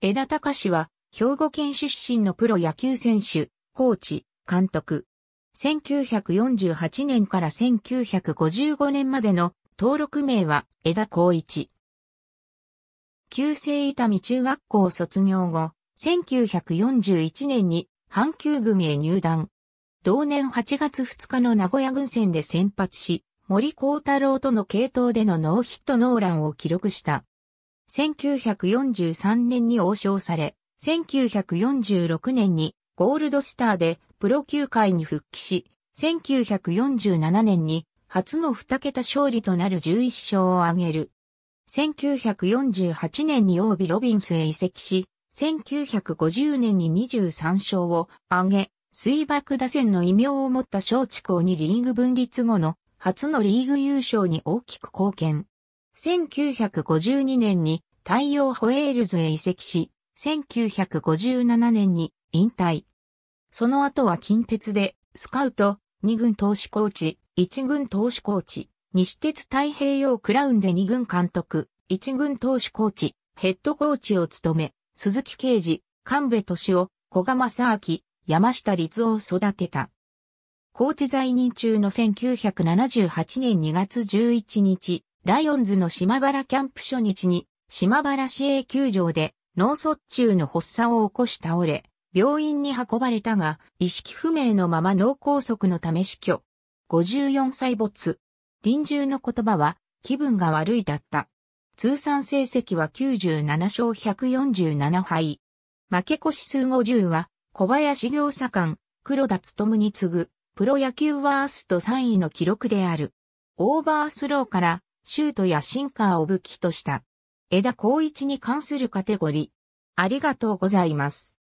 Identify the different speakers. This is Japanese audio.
Speaker 1: 江田隆は、兵庫県出身のプロ野球選手、コーチ、監督。1948年から1955年までの登録名は江田光一。旧姓伊丹中学校卒業後、1941年に阪急組へ入団。同年8月2日の名古屋軍戦で先発し、森光太郎との継投でのノーヒットノーランを記録した。1943年に王将され、1946年にゴールドスターでプロ球界に復帰し、1947年に初の二桁勝利となる11勝を挙げる。1948年にオービロビンスへ移籍し、1950年に23勝を挙げ、水爆打線の異名を持った小地校にリーグ分立後の初のリーグ優勝に大きく貢献。1952年に太陽ホエールズへ移籍し、1957年に引退。その後は近鉄で、スカウト、2軍投手コーチ、1軍投手コーチ、西鉄太平洋クラウンで2軍監督、1軍投手コーチ、ヘッドコーチを務め、鈴木啓治、神戸敏夫、小賀正明、山下律夫を育てた。コーチ在任中の1978年2月11日、ライオンズの島原キャンプ初日に、島原市営球場で脳卒中の発作を起こし倒れ、病院に運ばれたが、意識不明のまま脳梗塞のため死去。54歳没。臨終の言葉は、気分が悪いだった。通算成績は97勝147敗。負け越し数50は、小林行佐官、黒田勤に次ぐ、プロ野球ワースト3位の記録である。オーバースローからシュートやシンカーを武器とした。枝光一に関するカテゴリー。ありがとうございます。